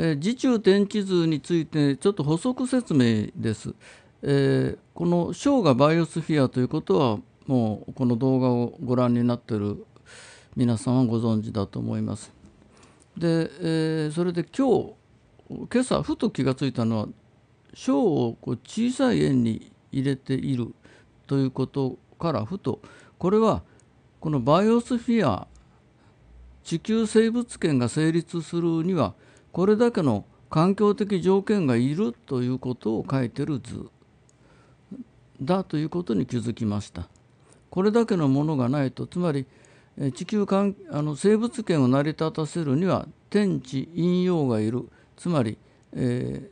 えー、時中天気図についてちょっと補足説明です。えー、この章がバイオスフィアということはもうこの動画をご覧になっている皆さんはご存知だと思います。で、えー、それで今日今朝ふと気が付いたのは章をこう小さい円に入れているということからふとこれはこのバイオスフィア地球生物圏が成立するにはこれだけの環境的条件がいるということを書いてる図だということに気づきました。これだけのものがないとつまり地球かんあの生物圏を成り立たせるには天地陰陽がいるつまり、え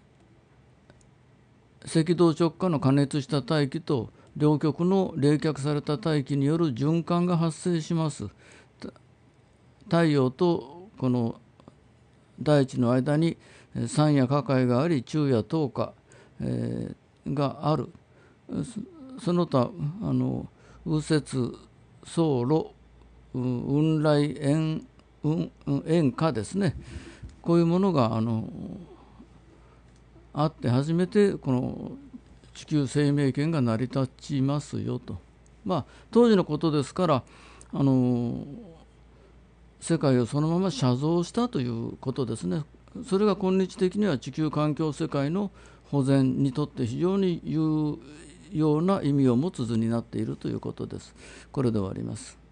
ー、赤道直下の加熱した大気と両極の冷却された大気による循環が発生します。太陽とこの大地の間に山や火海があり昼夜等0日、えー、があるその他あの右折走路雲来縁縁歌ですねこういうものがあのあって初めてこの地球生命圏が成り立ちますよと。まあ、当時のことですからあの世界をそのまま写像したということですねそれが今日的には地球環境世界の保全にとって非常に有用な意味を持つ図になっているということです。これで終わります。